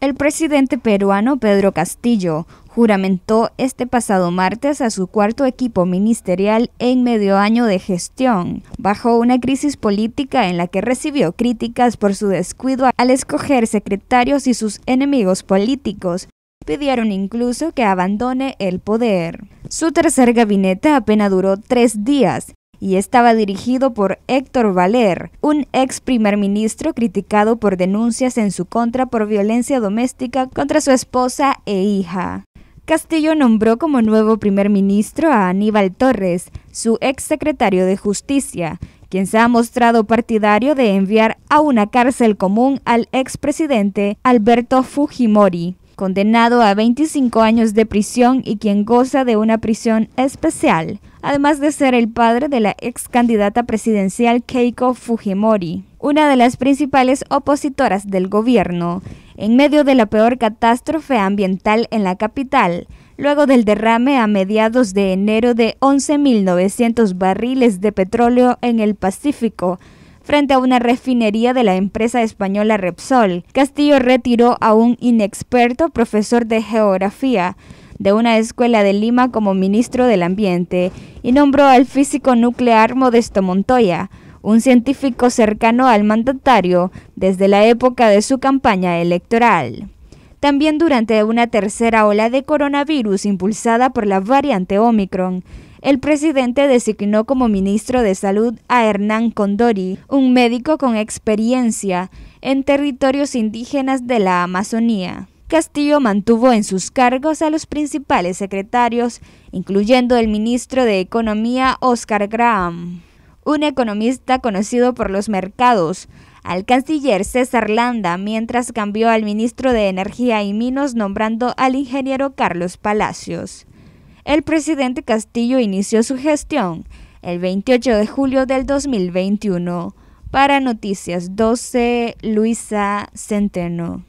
El presidente peruano Pedro Castillo juramentó este pasado martes a su cuarto equipo ministerial en medio año de gestión, bajo una crisis política en la que recibió críticas por su descuido al escoger secretarios y sus enemigos políticos, pidieron incluso que abandone el poder. Su tercer gabinete apenas duró tres días y estaba dirigido por Héctor Valer, un ex primer ministro criticado por denuncias en su contra por violencia doméstica contra su esposa e hija. Castillo nombró como nuevo primer ministro a Aníbal Torres, su ex secretario de Justicia, quien se ha mostrado partidario de enviar a una cárcel común al expresidente Alberto Fujimori, condenado a 25 años de prisión y quien goza de una prisión especial además de ser el padre de la ex candidata presidencial Keiko Fujimori, una de las principales opositoras del gobierno, en medio de la peor catástrofe ambiental en la capital, luego del derrame a mediados de enero de 11.900 barriles de petróleo en el Pacífico, frente a una refinería de la empresa española Repsol. Castillo retiró a un inexperto profesor de geografía de una escuela de Lima como ministro del Ambiente y nombró al físico nuclear Modesto Montoya, un científico cercano al mandatario desde la época de su campaña electoral. También durante una tercera ola de coronavirus impulsada por la variante Omicron, el presidente designó como ministro de Salud a Hernán Condori, un médico con experiencia en territorios indígenas de la Amazonía. Castillo mantuvo en sus cargos a los principales secretarios, incluyendo el ministro de Economía Oscar Graham, un economista conocido por los mercados, al canciller César Landa, mientras cambió al ministro de Energía y Minos, nombrando al ingeniero Carlos Palacios. El presidente Castillo inició su gestión el 28 de julio del 2021. Para Noticias 12, Luisa Centeno.